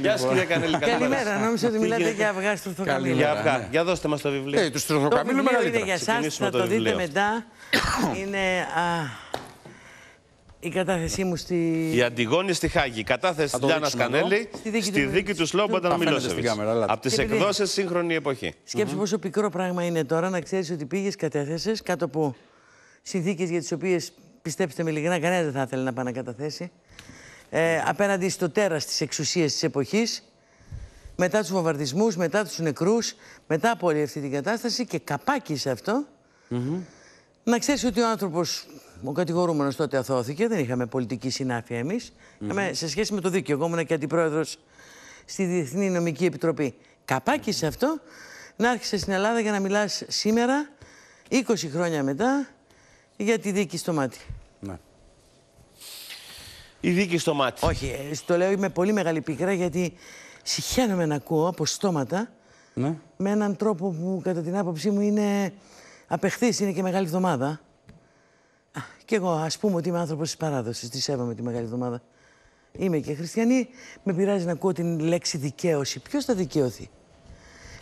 Γεια σας, λοιπόν. κύριε Κανέλη. Καλημέρα. Νόμιζα ότι μιλάτε για αυγά στο Θοκαμίλου. Για αυγά. Για δώστε μας το βιβλίο. Ε, του για εσά, θα το δείτε μετά. Είναι. Η κατάθεσή μου στη. Η Αντιγόνη στη Χάγη. Η κατάθεση τη Λιάννα Κανέλη στη δίκη του Σλόμπαντα Μιλόσεβιτ. Από τις εκδόσεις σύγχρονη εποχή. Σκέψου πόσο πικρό πράγμα είναι τώρα να ξέρεις ότι πήγες, κατέθεσες κάτω από συνθήκες για τις οποίες πιστέψτε με ειλικρινά, κανένας δεν θα ήθελε να πάει να καταθέσει ε, απέναντι στο τέρας της εξουσίας της εποχής, μετά τους βομβαρδισμούς, μετά τους νεκρούς, μετά από όλη αυτή την κατάσταση και καπάκι σε αυτό. Να ξέρεις ότι ο άνθρωπος, ο κατηγορούμενος τότε αθώθηκε, δεν είχαμε πολιτική συνάφεια εμείς. Mm σε σχέση με το δίκαιο, εγώ ήμουν και αντιπρόεδρος στη Διεθνή Νομική Επιτροπή. Καπάκι σε αυτό, να άρχισε στην Ελλάδα για να μιλάς σήμερα, 20 χρόνια μετά, για τη δίκη στο μάτι η δίκη στο μάτι. Όχι, ε, το λέω με πολύ μεγάλη πίκρα γιατί συχαίνομαι να ακούω από στόματα ναι. με έναν τρόπο που κατά την άποψή μου είναι απεχθής, είναι και μεγάλη εβδομάδα. κι εγώ ας πούμε ότι είμαι άνθρωπος της παράδοσης, τη σέβομαι τη μεγάλη εβδομάδα. Είμαι και χριστιανή, με πειράζει να ακούω την λέξη δικαίωση. Ποιος θα δικαιωθεί.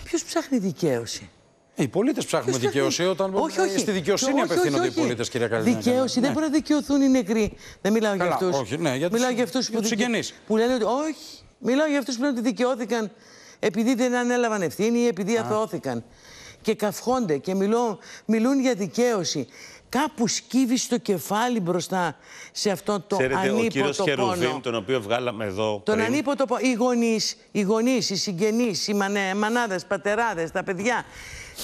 Ποιος ψάχνει δικαίωση. Ε, οι πολίτες ψάχνουν όχι, δικαιοσύνη όταν όχι, ε, όχι. στη δικαιοσύνη ε, απευθύνονται οι πολίτες, κυρία Καλινάκη. Δικαίωση. Ναι. Δεν μπορούν να δικαιωθούν οι νεκροί. Δεν μιλάω Καλά, για αυτού. Ναι, για μιλάω για αυτούς που, που λένε ότι. Όχι. Μιλάω για αυτούς που λένε ότι δικαιώθηκαν επειδή δεν ανέλαβαν ευθύνη ή επειδή αθωώθηκαν. Και καυχόνται και μιλώ, μιλούν για δικαίωση. Κάπους σκύβει το κεφάλι μπροστά σε αυτό το Ξέρετε, ανίποτο ο κύριος πόνο. τον οποίο βγάλαμε εδώ Τον ανίποτο πόνο. Οι γονείς, οι, συγγενείς, οι συγγενείς, μανάδες, πατεράδες, τα παιδιά.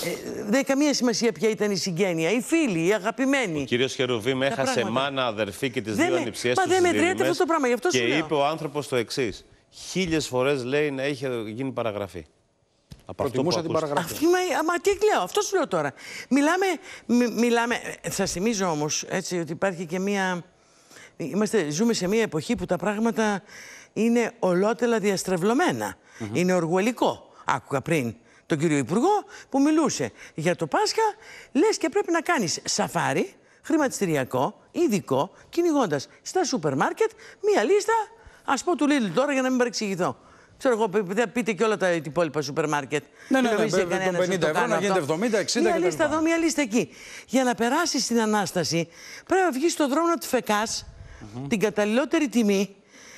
Ε, δεν έχει καμία σημασία ποια ήταν η συγγένεια. Οι φίλοι, οι αγαπημένοι. Ο κύριος Χερουβίμ έχασε σε μάνα, αδερφή και τις δύο ανυψίε του. Μα δεν μετριέται αυτό το πράγμα. και είπε ο άνθρωπος το εξής. Χίλιες φορές λέει να είχε γίνει παραγραφή. Από την παραγραφή. Αυτή, μα, τι λέω, αυτό σου λέω τώρα. Μιλάμε. Μι, μιλάμε Σα ε, θυμίζω όμως έτσι ότι υπάρχει και μία. Είμαστε, ζούμε σε μία εποχή που τα πράγματα είναι ολότελα διαστρεβλωμένα. Είναι οργουελικό. Άκουγα πριν τον κύριο Υπουργό που μιλούσε για το Πάσχα, λες και πρέπει να κάνεις σαφάρι χρηματιστηριακό, ειδικό, κυνηγώντας στα σούπερ μάρκετ μία λίστα, ας πω του Lidl τώρα για να μην παρεξηγηθώ. Ξέρω εγώ, δεν πείτε και όλα τα υπόλοιπα σούπερ μάρκετ. Ναι, ναι, ναι, ναι, ναι, ναι 50 ευρώ να γίνεται 70, 60 Μία λίστα εδώ, μία λίστα εκεί. Για να περάσεις την ανάσταση, πρέπει να βγεις στον δρόμο να του φεκά την καταλληλότερη τιμή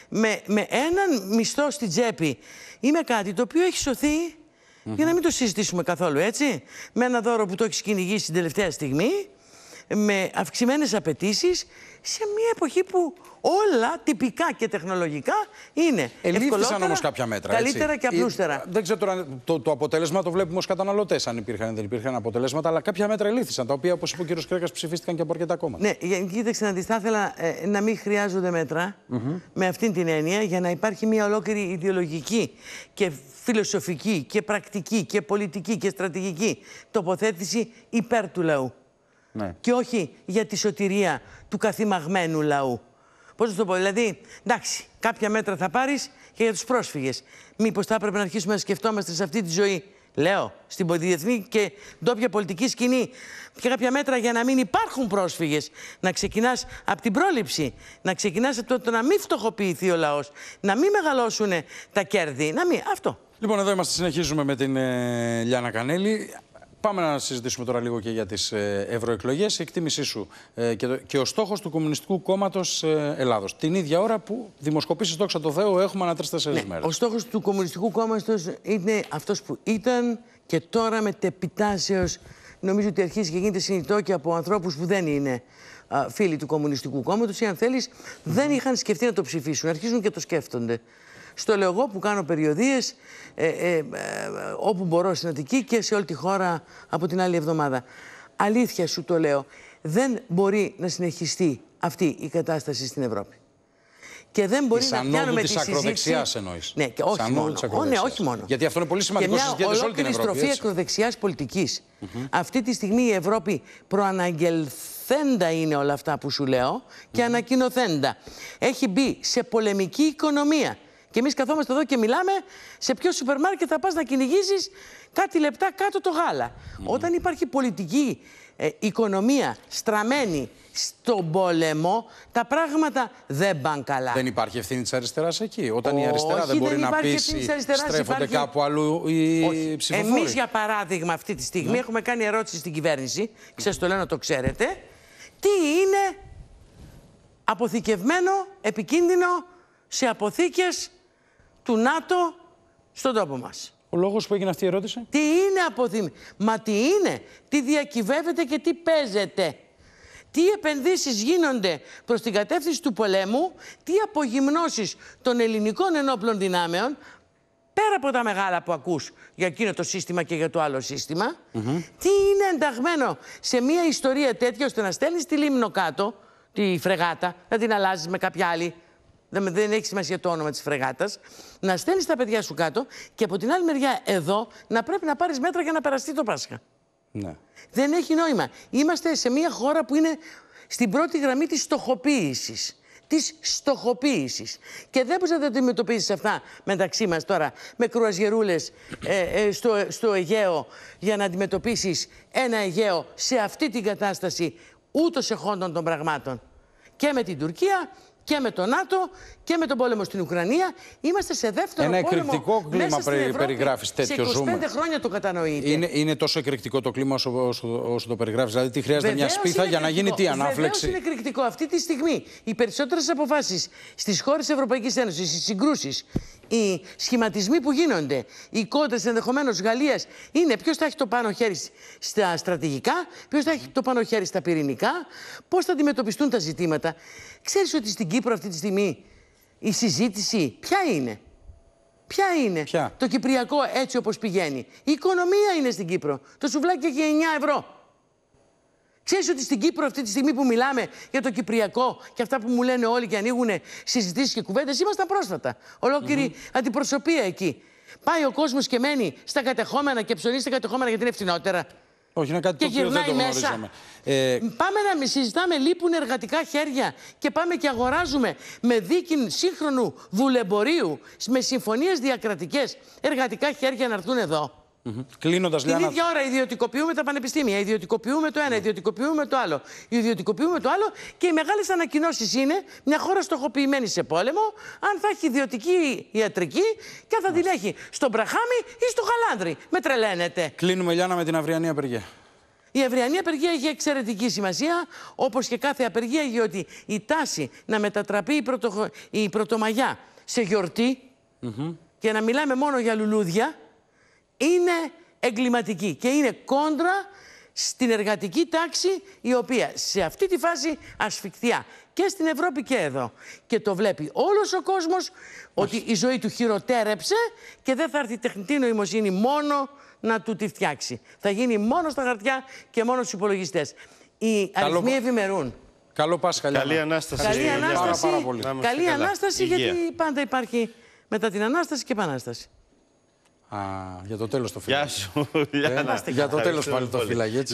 με, με έναν μισθό στην τσέπη ή με κάτι το οποίο έχει σωθεί για να μην το συζητήσουμε καθόλου έτσι. Με ένα δώρο που το έχεις κυνηγήσει την τελευταία στιγμή με αυξημένες απαιτήσεις σε μια εποχή που όλα τυπικά και τεχνολογικά είναι Ελήφθησαν όμως κάποια μέτρα, καλύτερα και ε, απλούστερα. Δεν ξέρω τώρα, το, το αποτέλεσμα το βλέπουμε ως καταναλωτές, αν υπήρχαν ή δεν υπήρχαν αποτελέσματα, αλλά κάποια μέτρα ελήφθησαν, τα οποία, όπως είπε ο κ. Κρέκας, ψηφίστηκαν και από αρκετά κόμματα. Ναι, ε, κοίταξε να δεις, θα ήθελα ε, να μην χρειάζονται μέτρα, με αυτήν την έννοια, για να υπάρχει μια ολόκληρη ιδεολογική και φιλοσοφική και πρακτική και πολιτική και στρατηγική τοποθέτηση υπέρ του λαού. Ναι. Και όχι για τη σωτηρία του καθημαγμένου λαού. Πώς να το πω, Δηλαδή, εντάξει, κάποια μέτρα θα πάρεις και για τους πρόσφυγες. Μήπως θα έπρεπε να αρχίσουμε να σκεφτόμαστε σε αυτή τη ζωή, λέω, στην διεθνή και ντόπια πολιτική σκηνή, και κάποια μέτρα για να μην υπάρχουν πρόσφυγες. Να ξεκινάς από την πρόληψη, να ξεκινάς από το, να μην φτωχοποιηθεί ο λαός, να μην μεγαλώσουν τα κέρδη. Να μην. Αυτό. Λοιπόν, εδώ είμαστε, συνεχίζουμε με την ε, Λιάνα Κανέλη. Πάμε να συζητήσουμε τώρα λίγο και για τις ε, ευρωεκλογές. Η εκτίμησή σου ε, και, και ο στόχος του Κομμουνιστικού Κόμματος ε, Ελλάδος. Την ίδια ώρα που δημοσκοπήσεις, δόξα τω Θεώ, έχουμε τρει τρεις-τέσσερις ναι, μέρες. Ο στόχος του Κομμουνιστικού Κόμματος είναι αυτός που ήταν και τώρα με τεπιτάσεως νομίζω ότι αρχίζει και γίνεται συνηθό και από ανθρώπους που δεν είναι φίλοι του Κομμουνιστικού Κόμματος ή αν θέλεις δεν είχαν σκεφτεί να το ψηφίσουν, αρχίζουν και το σκέφτονται. Στο λέω εγώ που κάνω περιοδίες ε, ε, ε, όπου μπορώ στην Αττική και σε όλη τη χώρα από την άλλη εβδομάδα. Αλήθεια σου το λέω, δεν μπορεί να συνεχιστεί αυτή η κατάσταση στην Ευρώπη. Και δεν μπορεί να πιάνουμε της ακροδεξιάς εννοείς. Ναι, και όχι μόνο. ναι, όχι μόνο. Γιατί αυτό είναι πολύ σημαντικό συζητήριο σε όλη την μια ολόκληρη στροφή ακροδεξιάς πολιτικής. Αυτή τη στιγμή η Ευρώπη προαναγγελθέντα είναι όλα αυτά που σου λέω και mm Έχει μπει σε πολεμική οικονομία. Και εμείς καθόμαστε εδώ και μιλάμε σε ποιο σούπερ μάρκετ θα πας να κυνηγήσεις κάτι λεπτά κάτω το γάλα. Όταν υπάρχει πολιτική ε, οικονομία στραμμένη στον πόλεμο, τα πράγματα δεν πάνε καλά. Δεν υπάρχει ευθύνη της αριστεράς εκεί. Όταν η αριστερά δεν μπορεί δεν να πείσει, στρέφονται υπάρχει... κάπου αλλού οι ψηφοφόροι. Εμείς, για παράδειγμα, αυτή τη στιγμή ναι. έχουμε κάνει ερώτηση στην κυβέρνηση. Σα το λέω να το ξέρετε. Τι είναι αποθηκευμένο, επικίνδυνο σε αποθήκες του ΝΑΤΟ στον τόπο μας. Ο λόγος που έγινε αυτή η ερώτηση. Τι είναι αποδήμη. Μα τι είναι. Τι διακυβεύεται και τι παίζεται. Τι επενδύσεις γίνονται προς την κατεύθυνση του πολέμου. Τι απογυμνώσεις των ελληνικών ενόπλων δυνάμεων. Πέρα από τα μεγάλα που ακούς για εκείνο το σύστημα και για το άλλο σύστημα. Τι είναι ενταγμένο σε μια ιστορία τέτοια ώστε να στέλνεις τη λίμνο κάτω. Τη φρεγάτα. Να την αλλάζεις με κάποια άλλη δεν, δεν έχει σημασία το όνομα της φρεγάτας, να στέλνεις τα παιδιά σου κάτω και από την άλλη μεριά εδώ να πρέπει να πάρεις μέτρα για να περαστεί το Πάσχα. Ναι. Δεν έχει νόημα. Είμαστε σε μια χώρα που είναι στην πρώτη γραμμή της στοχοποίησης. Της στοχοποίησης. Και δεν μπορείς να τα αντιμετωπίσεις αυτά μεταξύ μας τώρα με κρουαζιερούλες ε, ε, στο, στο Αιγαίο για να αντιμετωπίσεις ένα Αιγαίο σε αυτή την κατάσταση ούτως εχόντων των πραγμάτων. Και με την Τουρκία και με το ΝΑΤΟ και με τον πόλεμο στην Ουκρανία. Είμαστε σε δεύτερο πόλεμο. Ένα εκρηκτικό κλίμα περιγράφει τέτοιο σε 25 ζούμε. χρόνια το κατανοείτε. Είναι, είναι τόσο εκρηκτικό το κλίμα όσο, το περιγράφεις. Δηλαδή, τι χρειάζεται μια σπίθα για να γίνει τι ανάφλεξη. είναι εκρηκτικό. Αυτή τη στιγμή οι περισσότερες αποφάσεις στις χώρες Ευρωπαϊκής Ένωσης, οι συγκρούσεις, οι σχηματισμοί που γίνονται, οι κότες ενδεχομένως Γαλλίας είναι ποιος θα έχει το πάνω χέρι στα στρατηγικά, ποιος θα έχει το πάνω χέρι στα πυρηνικά, πώς θα αντιμετωπιστούν τα ζητήματα. Ξέρεις ότι στην Κύπρο αυτή τη στιγμή η συζήτηση ποια είναι. Ποια είναι το κυπριακό έτσι όπως πηγαίνει. Η οικονομία είναι στην Κύπρο. Το σουβλάκι έχει 9 ευρώ. Ξέρεις ότι στην Κύπρο, αυτή τη στιγμή που μιλάμε για το Κυπριακό και αυτά που μου λένε όλοι και ανοίγουν συζητήσεις και κουβέντες, ήμασταν πρόσφατα. Ολόκληρη mm-hmm. αντιπροσωπεία εκεί. Πάει ο κόσμος και μένει στα κατεχόμενα και ψωνίζει στα κατεχόμενα γιατί είναι φθηνότερα. Όχι, είναι κάτι και το οποίο δεν το Ε... Πάμε να συζητάμε, λείπουν εργατικά χέρια και πάμε και αγοράζουμε με δίκη σύγχρονου δουλεμπορίου, με συμφωνίες διακρατικές, εργατικά χέρια να έρθουν εδώ mm Την ίδια ώρα ιδιωτικοποιούμε τα πανεπιστήμια, ιδιωτικοποιούμε το ένα, ναι. ιδιωτικοποιούμε το άλλο. Ιδιωτικοποιούμε το άλλο και οι μεγάλες ανακοινώσεις είναι μια χώρα στοχοποιημένη σε πόλεμο, αν θα έχει ιδιωτική ιατρική και αν θα την έχει στον Μπραχάμι ή στο Χαλάνδρη. Με τρελαίνετε. Κλείνουμε, Λιάννα, με την αυριανή απεργία. Η αυριανή απεργία έχει εξαιρετική σημασία, όπως και κάθε απεργία, Γιατί η τάση να μετατραπεί η, πρωτο... η πρωτομαγιά σε γιορτη και να μιλάμε μόνο για λουλούδια είναι εγκληματική και είναι κόντρα στην εργατική τάξη η οποία σε αυτή τη φάση ασφικτιά και στην Ευρώπη και εδώ. Και το βλέπει όλος ο κόσμος ότι η ζωή του χειροτέρεψε και δεν θα έρθει τεχνητή νοημοσύνη μόνο να του τη φτιάξει. Θα γίνει μόνο στα χαρτιά και μόνο στους υπολογιστές. Οι αριθμοί ευημερούν. Καλό Πάσχα. Καλή Ανάσταση. Καλή Ανάσταση, Καλή ανάσταση γιατί πάντα υπάρχει μετά την Ανάσταση και Επανάσταση. Α, για το τέλος το φύλλαγε. Γεια σου. Για, ε, για το τέλος πάλι το φύλλαγε.